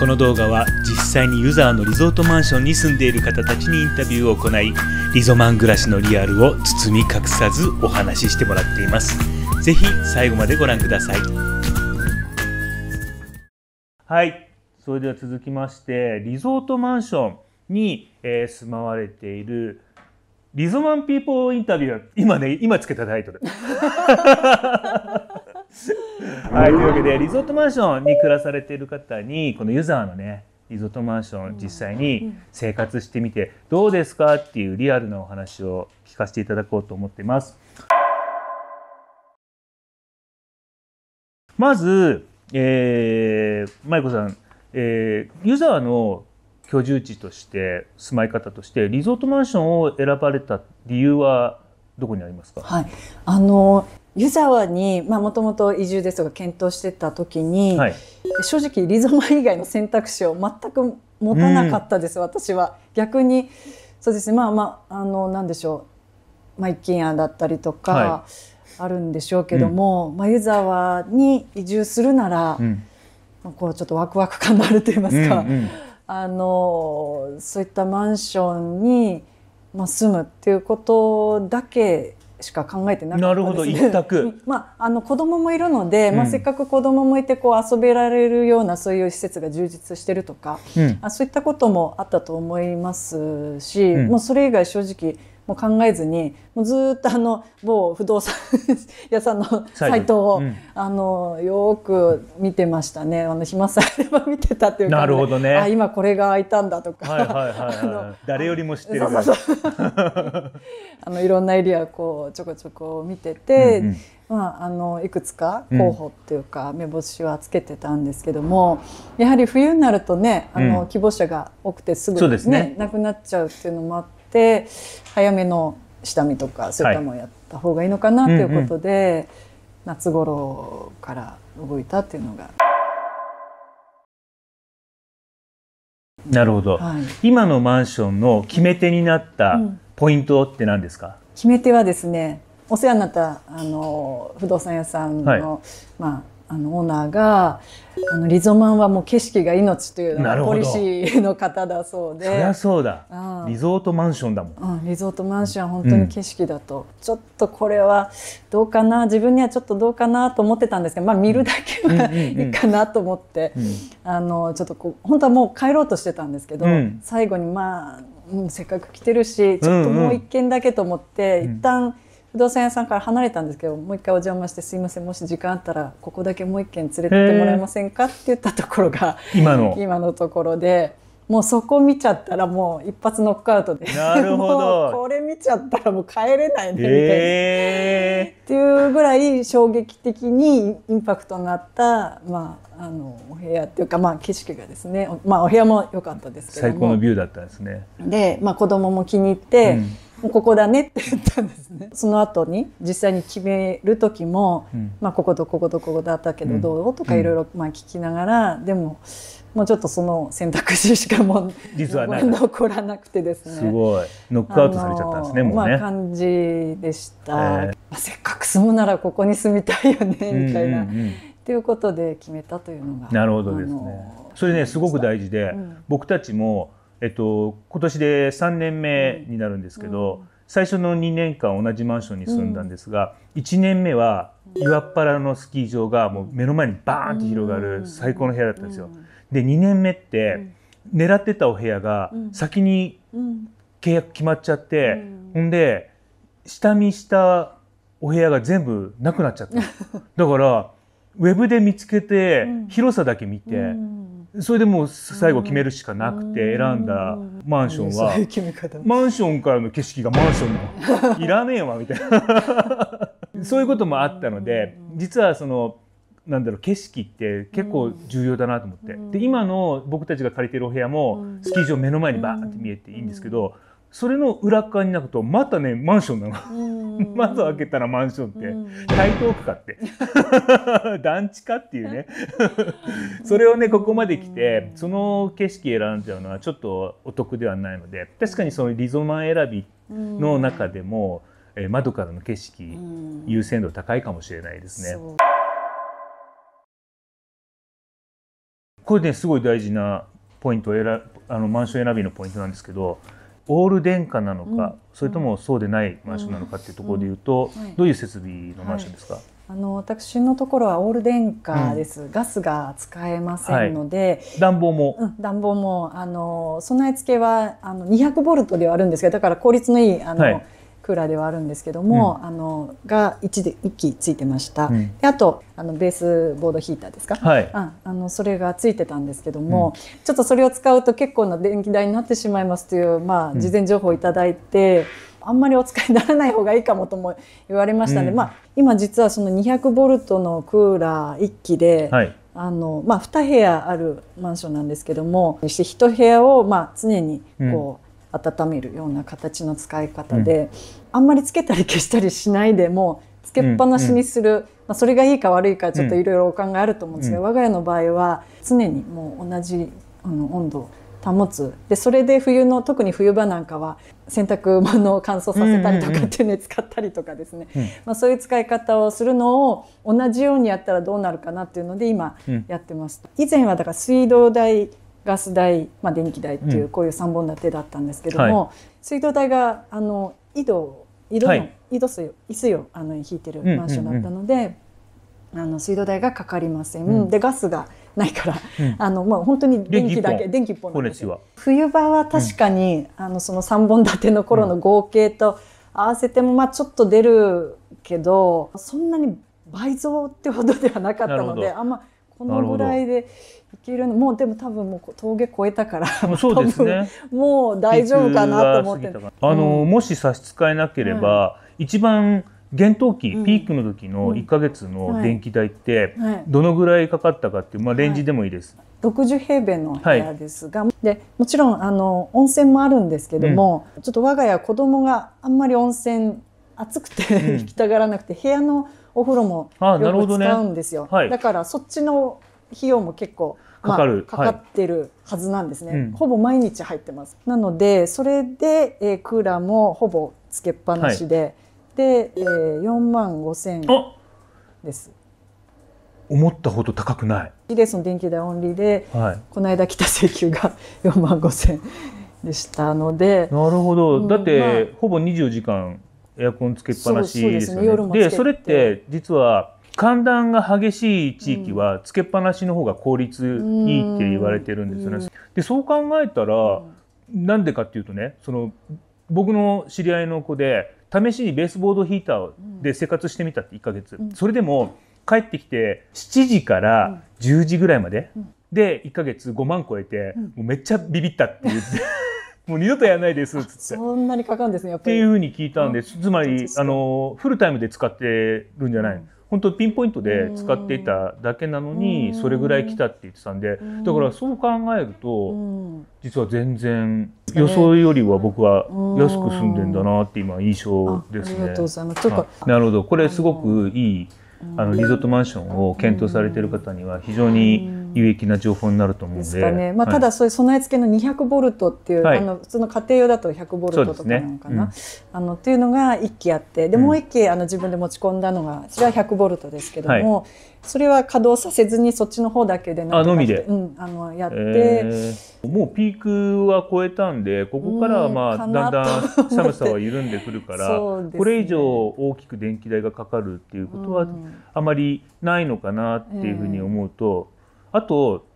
この動画は実際にユーザーのリゾートマンションに住んでいる方たちにインタビューを行いリゾマン暮らしのリアルを包み隠さずお話ししてもらっています是非最後までご覧くださいはいそれでは続きましてリゾートマンションに、えー、住まわれているリゾマンピーポーインタビュー今ね今つけたタイトル はい、というわけでリゾートマンションに暮らされている方にこの湯沢のねリゾートマンション実際に生活してみてどうですかっていうリアルなお話を聞かせていただこうと思っています。まず、えー、舞子さん、えー、湯沢の居住地として住まい方としてリゾートマンションを選ばれた理由はどこにありますか、はい、あの湯沢にもともと移住ですとか検討してた時に、はい、正直リゾマ以外の選択肢を全く持たなかったです、うん、私は逆にそうですねまあまああの何でしょう、まあ、一軒家だったりとか、はい、あるんでしょうけども、うん、まあ、湯沢に移住するなら、うん、こうちょっとワクワク感のあると言いますか、うんうん、あのそういったマンションに、まあ、住むっていうことだけしか考えてなかったですなるほど まあ、あの子供もいるので、うん、まあ、せっかく子供もいてこう遊べられるようなそういう施設が充実してるとか、うん、あそういったこともあったと思いますし、うん、もうそれ以外正直もう考えずにもうずっとあの某不動産屋さんのサイトを、うん、あのよく見てましたねあの暇さえれば見てたっていうなるほどねあ今これが開いたんだとか、はいはいはい誰よりも知ってるそうそうそう あのいろんなエリアこうちょこちょこ見てて。うんうんまあ、あのいくつか候補っていうか、うん、目星はつけてたんですけどもやはり冬になるとねあの、うん、希望者が多くてすぐね、ねなくなっちゃうっていうのもあって。って早めの下見とかそういったものをやった方がいいのかなということで、はいうんうん、夏頃から動いたっていうのが。なるほど、はい、今のマンションの決め手になったポイントって何ですか、うん、決め手はですねお世話になったあの不動産屋さんの、はい、まああのオーナーがあのリゾマンはもう景色が命というのポリシーの方だそうでそりゃそうだ、リゾートマンションだもん、うん、リゾートマンションは本当に景色だと、うん、ちょっとこれはどうかな自分にはちょっとどうかなと思ってたんですけど、まあ、見るだけはいいかなと思って、あのちょっとこう本当はもう帰ろうとしてたんですけど、最後にまあ、うん、せっかく来てるしちょっともう一軒だけと思って、うん、一旦不動産屋さんから離れたんですけどもう一回お邪魔して「すいませんもし時間あったらここだけもう一軒連れてってもらえませんか?」って言ったところが今の今のところで。もうそこ見ちゃったらもう一発ノックアウトでなるほどこれ見ちゃったらもう帰れないねみたいな、えー、っていうぐらい衝撃的にインパクトになった、まあ、あのお部屋っていうか、まあ、景色がですねまあ、お部屋も良かったですけど最高のビューだったんですねで、まあ、子供も気に入って、うんここだねって言ったんですねその後に実際に決める時も、うん、まあ、こことこことここだったけどどう、うん、とかいろいろまあ聞きながら、でももうちょっとその選択肢しかも実は残らなくてですねすごいノックアウトされちゃったんですねもうね、まあ、感じでした、えー、せっかく住むならここに住みたいよねみたいな、ということで決めたというのがなるほどですね。それねすごく大事で、うん、僕たちもえっと今年で3年目になるんですけど、うん、最初の2年間同じマンションに住んだんですが、うん、1年目は岩っ原のスキー場がもう目の前にバーンと広がる最高の部屋だったんですよ。うんで2年目って狙ってたお部屋が先に契約決まっちゃって、ほんで下見したお部屋が全部なくなっちゃった だからウェブで見つけて広さだけ見て、それでもう最後決めるしかなくて選んだマンションはマンションからの景色がマンションの いらねえわみたいな そういうこともあったので実はそのなんだろう景色って結構重要だなと思って、うん、で今の僕たちが借りてるお部屋もスキー場目の前にバーって見えていいんですけど、うん、それの裏側になるとまたねマンションなの 窓開けたらマンションって台東区かって 団地かっていうね それをねここまで来てその景色選んじゃうのはちょっとお得ではないので確かにそのリゾマン選びの中でも、え窓からの景色、優先度高いかもしれないですね。これねすごい大事なポイントを選あのマンション選びのポイントなんですけどオール電化なのか、うん、それともそうでないマンションなのかっていうところで言うと、うんうんどういう設備のマンションですか、はい、あの私のところはオール電化です、ガスが使えませんので、はい、暖房も、暖房もあの備え付けはあの200ボルトではあるんですけどだから効率のいいあの、クーラーではあるんですけども、うん、あのが 1, で1機ついてました、うん、であとあのベースボードヒーターですか、はい、ああのそれがついてたんですけども、うん、ちょっとそれを使うと結構な電気代になってしまいますという、まあ、事前情報をだいて。あんまりお使いにならない方がいいかもとも言われましたので、まあ、今実はその200ボルトのクーラー一機で、はい、あのまあ、二部屋あるマンションなんですけどもして一部屋をまあ常にこう、温めるような形の使い方で、うん、あんまりつけたり消したりしないでもつけっぱなしにする、うんうん、まあ、それがいいか悪いかちょっといろいろお考えあると思うんですけど、うん、我が家の場合は常にもう同じあの温度を保つでそれで冬の特に冬場なんかは洗濯物を乾燥させたりとかっていうのに使ったりとかですね、うんうんうん、まあ、そういう使い方をするのを同じようにやったらどうなるかなっていうので今やってます。以前はだから水道代ガス代、まあ、電気代っていうこういう3本立てだったんですけども、うんはい、水道代があの井戸井戸の、はい、井戸水を井水をあの引いてるマンションだったので。うんうんうんあの水道代がかかりません、うん、でガスがないから、うん、あのまあ、本当に電気だけ電気一本冬場は確かに、うん、あのその3本立ての頃の合計と合わせても、まあ、ちょっと出るけどそんなに倍増ってほどではなかったのであんまこのぐらいでるのもうでも多分もう峠越えたからそうですねもう大丈夫かなと思って、あの、うん、もし差し支えなければ、一番厳冬期、うん、ピークの時の1か月の電気代ってどのぐらいかかったかっていう、まあ、レンジでもいいです。はい、60平米の部屋ですが、はい、でもちろんあの温泉もあるんですけども、うん、ちょっと我が家子供があんまり温泉暑くて、行きたがらなくて部屋のお風呂もよく使うんですよ、ねはい、だからそっちの費用も結構かかる、まあ、かかってるはずなんですね、はい、ほぼ毎日入ってます、うん、なのでそれで、えー、クーラーもほぼつけっぱなしで、はい、で、えー、4万5千円です思ったほど高くないイレスの電気代オンリーで、はい、この間来た請求が4万5000円でしたのでなるほどだって、まあ、ほぼ24時間エアコンつけっぱなしですよね。そで、ね、それって実は寒暖が激しい地域はつけっぱなしの方が効率いいって言われてるんですよね。でそう考えたらなんでかっていうとねその僕の知り合いの子で試しにベースボードヒーターで生活してみたって1ヶ月、それでも帰ってきて7時から10時ぐらいまで、で1ヶ月5万超えて、もうめっちゃビビったって言って。もう二度とやらないですっつって。そんなにかかるんですね、やっぱり。っていうふうに聞いたんです。つまり、あの、フルタイムで使ってるんじゃない、本当ピンポイントで使っていただけなのにそれぐらい来たって言ってたんでだからそう考えると実は全然予想よりは僕は安く済んでんだなって今印象ですね。なるほどこれすごくいいあのリゾートマンションを検討されている方には非常に、有益な情報になると思うんで。ですね。まあ、ただそういう備え付けの200ボルトっていう、はい、あの普通の家庭用だと100ボルトとかなのかな、ねうん、あのっていうのが1機あってでもう1機あの自分で持ち込んだのがそれは100ボルトですけども、はい、それは稼働させずにそっちの方だけであのうん、あのやって、えー、もうピークは超えたんでここからはまあだんだん寒さは緩んでくるから、これ以上大きく電気代がかかるっていうことはあまりないのかなっていうふうに思うと。あと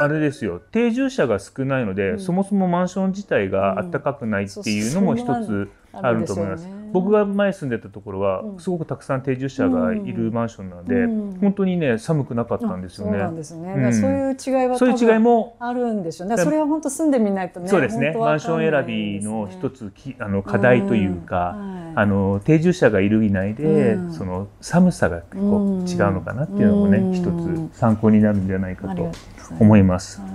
あれですよ定住者が少ないので、うん、そもそもマンション自体があったかくないっていうのも一つあると思います。僕が前住んでたところは、すごくたくさん定住者がいるマンションなので、うん、本当にね寒くなかったんですよね。そうなんですね。そういう違いはそういう違いもあるんでしょうね。それは本当住んでみないとね。そうですね。マンション選びの一つきあの課題というか、はい、あの定住者がいる以内で、その寒さが結構違うのかなっていうのもね、一つ参考になるんじゃないかと思います。はい、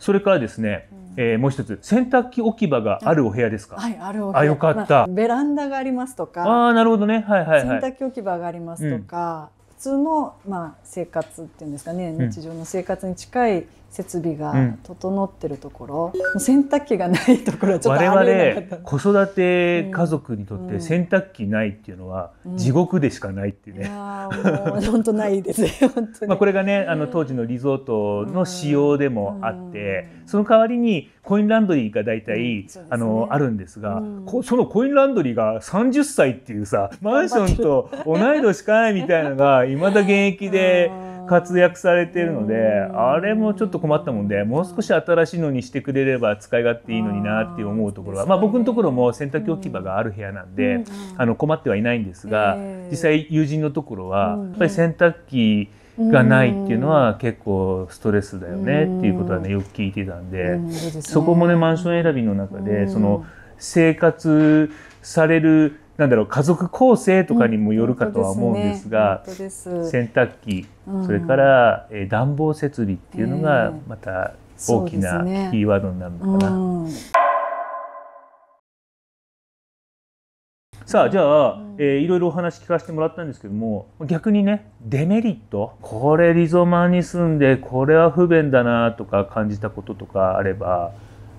それからですね。えー、もう一つ洗濯機置き場があるお部屋ですか。はい、あるあよかった、まあ、ベランダがありますとか。ああなるほどね。はいはい、はい、洗濯機置き場がありますとか、うん、普通のまあ生活っていうんですかね日常の生活に近い、うん設備が整ってるところ、うん、洗濯機がないところはちょっと我々子育て家族にとって洗濯機ないっていうのは地獄でしかないっていうね、うんうん、本当ないです 本当まあこれがねあの当時のリゾートの仕様でもあって、その代わりにコインランドリーが大体、うんね、あのあるんですが、そのコインランドリーが30歳っていうさマンションと同い年かないみたいなのがいまだ現役で。活躍されているので、あれもちょっと困ったもんでもう少し新しいのにしてくれれば使い勝手いいのになって思うところは、まあ、僕のところも洗濯機置き場がある部屋なんで、あの困ってはいないんですが、実際友人のところはやっぱり洗濯機がないっていうのは結構ストレスだよねっていうことはねよく聞いてたんでそこもねマンション選びの中でその生活されるなんだろう家族構成とかにもよるかとは思うんですが、うんすね、洗濯機、それから、え暖房設備っていうのがまた大きなキーワードになるのかな。ねうん、さあじゃあ、えー、いろいろお話聞かせてもらったんですけども逆にねデメリットこれリゾマンに住んでこれは不便だなとか感じたこととかあれば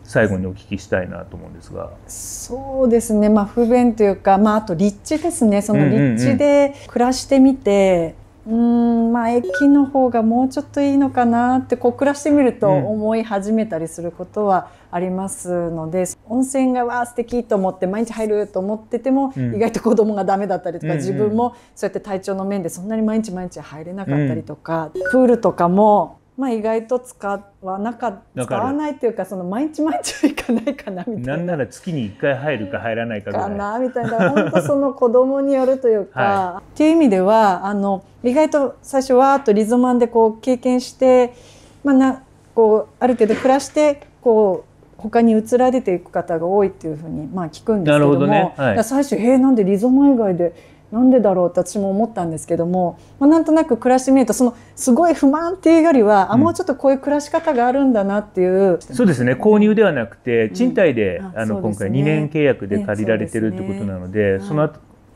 最後にお聞きしたいなと思うんですがそうですね、まあ、不便というか、まあ、あと立地ですねその立地で暮らしてみて、うん、うん、まあ、駅の方がもうちょっといいのかなってこう暮らしてみると思い始めたりすることはありますので、うん、温泉がわあ素敵と思って毎日入ると思ってても、うん、意外と子供がダメだったりとか、自分もそうやって体調の面でそんなに毎日毎日入れなかったりとか、プールとかもまあ、意外と使わなかっ使わないというかその毎日毎日行かないかなみたいな。なんなら月に1回入るか入らないかぐらい。かなみたいな本当その子供によるというか、はい、っていう意味ではあの意外と最初わーっとリゾマンでこう経験して、まあ、なこうある程度暮らしてこう他に移られていく方が多いっていうふうにまあ聞くんですけども、どねはい、最初「えー、なんでリゾマ以外でなんでだろうって私も思ったんですけども、まあ、なんとなく暮らしてみるとそのすごい不満っていうよりは、うん、あもうちょっとこういう暮らし方があるんだなっていうそうですね購入ではなくて賃貸で、あの、今回2年契約で借りられてるってことなので、ねそでね、その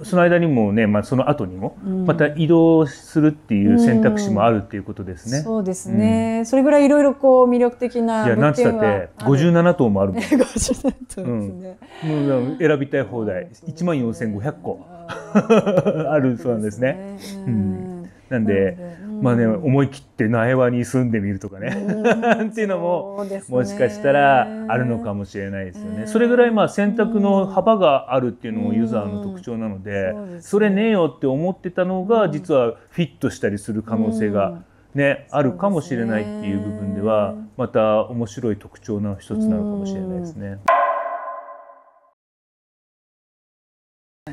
その間にもね、まあ、その後にも、また移動するっていう選択肢もあるっていうことですね。うんうん、そうですね、うん、それぐらいいろいろこう魅力的な。いや、なんつったって、五十七棟もあるもん。五十七棟ですね。もう選びたい放題、一万四千五百個。あるそうなんですね。うん、なんで、うん、まあね思い切って苗場に住んでみるとかね、うん、っていうのも、ね、もしかしたらあるのかもしれないですよね。それぐらいまあ選択の幅があるっていうのもユーザーの特徴なのでそで、それねえよって思ってたのが実はフィットしたりする可能性が、ね、あるかもしれないっていう部分ではまた面白い特徴の一つなのかもしれないですね。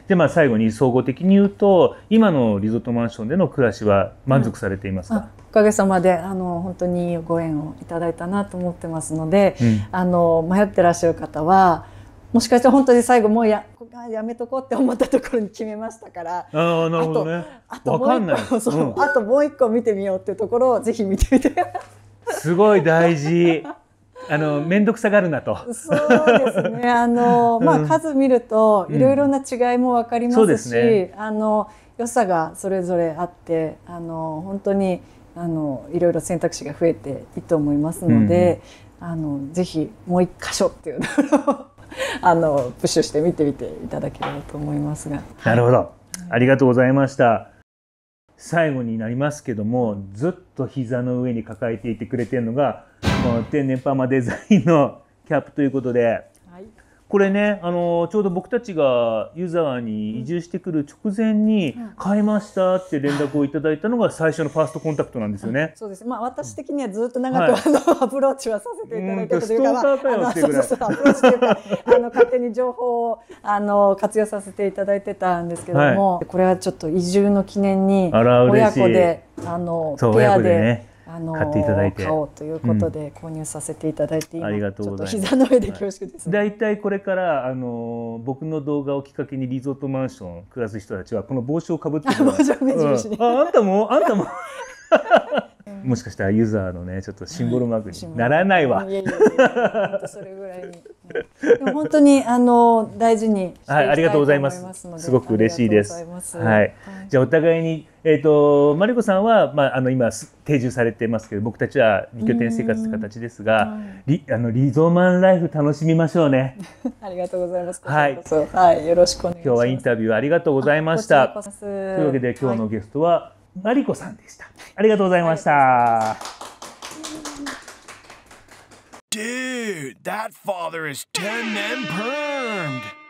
でまあ、最後に総合的に言うと今のリゾートマンションでの暮らしは満足されていますか、うん、おかげさまであの本当にご縁をいただいたなと思ってますので、うん、あの迷ってらっしゃる方はもしかしたら本当に最後もうややめとこうって思ったところに決めましたからあなるほど、ね、あともう一個、そう、うん、あともう一個見てみようっていうところをぜひ見てみて。すごい大事あの面倒くさがるなと。そうですね。あのまあ、数見るといろいろな違いもわかりますし、うんね、あの良さがそれぞれあって、あの本当にあのいろいろ選択肢が増えていいと思いますので、うん、あのぜひもう一箇所っていうのを あのプッシュして見てみていただければと思いますが。なるほど。はい、ありがとうございました。最後になりますけども、ずっと膝の上に抱えていてくれてるのが。この天然パーマデザインのキャップということで、はい、これねあのちょうど僕たちが湯沢に移住してくる直前に「買いました」って連絡をいただいたのが最初のファーストコンタクトなんですよね。そうですまあ私的にはずっと長く、はい、アプローチはさせていただいたというか勝手に情報をあの活用させていただいてたんですけども、はい、これはちょっと移住の記念に親子であのペアで。あの買っていただいて買おうということで購入させていただいて、うん、ありがとうございます膝の上で恐縮です、ね、はい、だいこれからあの僕の動画をきっかけにリゾートマンション暮らす人たちはこの帽子をかぶってる帽子を目印に、うん、ああんたもあんたも もしかしたらユーザーのねちょっとシンボルマークにならないわ。本当にあの大事にはいありがとうございますすごく嬉しいです。はい、じゃあお互いにえっ、とマリコさんはまああの今定住されてますけど僕たちは二拠点生活って形ですが、はリあのリゾマンライフ楽しみましょうね。ありがとうございます。はい、はい、よろしくお願いします。今日はインタビューありがとうございました。というわけで今日のゲストは、マリコさんでした。ありがとうございました。Dude, that father is 10 men permed.